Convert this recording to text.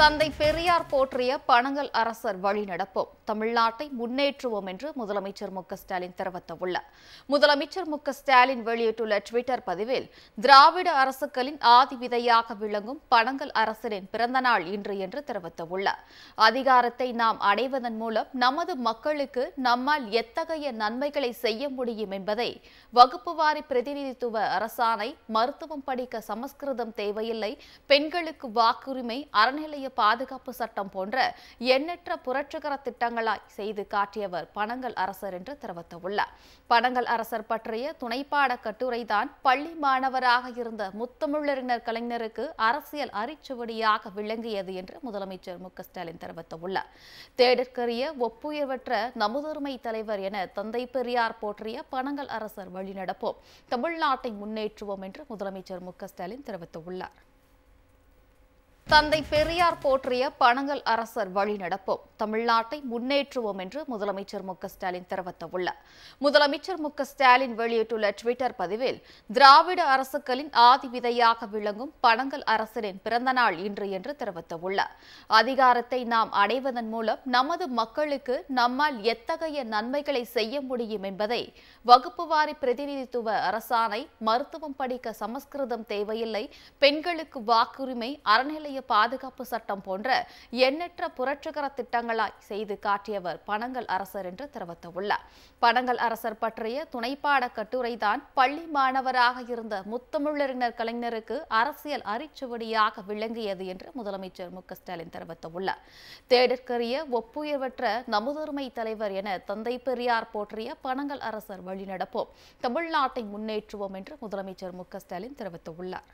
தந்தை பெரியார் போற்றிய பணங்கள் அரசர் வழிநடப்போம் தமிழ்நாட்டை முன்னேற்றுவோம் என்று முதலமைச்சர் மு க ஸ்டாலின் தெரிவித்துள்ளார் முதலமைச்சர் மு க ஸ்டாலின் வெளியிட்டுள்ள டுவிட்டர் பதிவில் திராவிட அரசுகளின் ஆதி விதையாக விளங்கும் பணங்கள் அரசரின் பிறந்த நாள் இன்று என்று தெரிவித்துள்ளார் அதிகாரத்தை நாம் அடைவதன் மூலம் நமது மக்களுக்கு நம்மால் எத்தகைய நன்மைகளை செய்ய முடியும் என்பதை வகுப்பு வாரி பிரதிநிதித்துவ அரசாணை மருத்துவம் படிக்க சமஸ்கிருதம் தேவையில்லை பெண்களுக்கு வாக்குரிமை அறநிலை தேசிய பாதுகாப்பு சட்டம் போன்ற எண்ணற்ற புரட்சிகர திட்டங்களாய் செய்து காட்டியவர் பனங்கல் அரசர் என்று தெரிவித்துள்ளார் பனங்கல் அரசர் பற்றிய துணைப்பாட கட்டுரைதான் பள்ளி மாணவராக இருந்த முத்தமிழறிஞர் கலைஞருக்கு அரசியல் அரிச்சுவடியாக விளங்கியது என்று முதலமைச்சர் மு க ஸ்டாலின் தெரிவித்துள்ளார் தேடற்கரிய ஒப்புயர்வற்ற நமுதுரிமை தலைவர் என தந்தை பெரியார் போற்றிய பனங்கல் அரசர் வழிநடப்போம் தமிழ்நாட்டை முன்னேற்றுவோம் என்று முதலமைச்சர் மு க ஸ்டாலின் தெரிவித்துள்ளார் தந்தை பெரியார் போற்றிய பனங்கல் அரசர் வழி நடப்போம் தமிழ்நாட்டை முன்னேற்றுவோம் என்று முதலமைச்சர் மு ஸ்டாலின் தெரிவித்துள்ளார் முதலமைச்சர் மு ஸ்டாலின் வெளியிட்டுள்ள டுவிட்டர் பதிவில் திராவிட அரசுகளின் ஆதி விதையாக விளங்கும் பனங்கல் அரசரின் நாள் இன்று என்று தெரிவித்துள்ளார் அதிகாரத்தை நாம் அடைவதன் மூலம் நமது மக்களுக்கு நம்மால் எத்தகைய நன்மைகளை செய்ய முடியும் என்பதை வகுப்புவாரி பிரதிநிதித்துவ அரசாணை மருத்துவம் படிக்க சமஸ்கிருதம் தேவையில்லை பெண்களுக்கு வாக்குரிமை அறநிலைய பாதுகாப்பு சட்டம் போன்ற எண்ணற்ற புரட்சிகர திட்டங்களாய் செய்து காட்டியவர் பனங்கல் அரசர் என்று தெரிவித்துள்ளார் பனங்கல் அரசர் பற்றிய துணைப்பாட கட்டுரைதான் பள்ளி மாணவராக இருந்த முத்தமிழறிஞர் கலைஞருக்கு அரசியல் அரிச்சுவடியாக விளங்கியது என்று முதலமைச்சர் மு ஸ்டாலின் தெரிவித்துள்ளார் தேடற்கரிய ஒப்புயர்வற்ற நமுதொருமை தலைவர் என தந்தை பெரியார் போற்றிய பனங்கல் அரசர் வழிநடப்போம் தமிழ்நாட்டை முன்னேற்றுவோம் என்று முதலமைச்சர் மு ஸ்டாலின் தெரிவித்துள்ளார்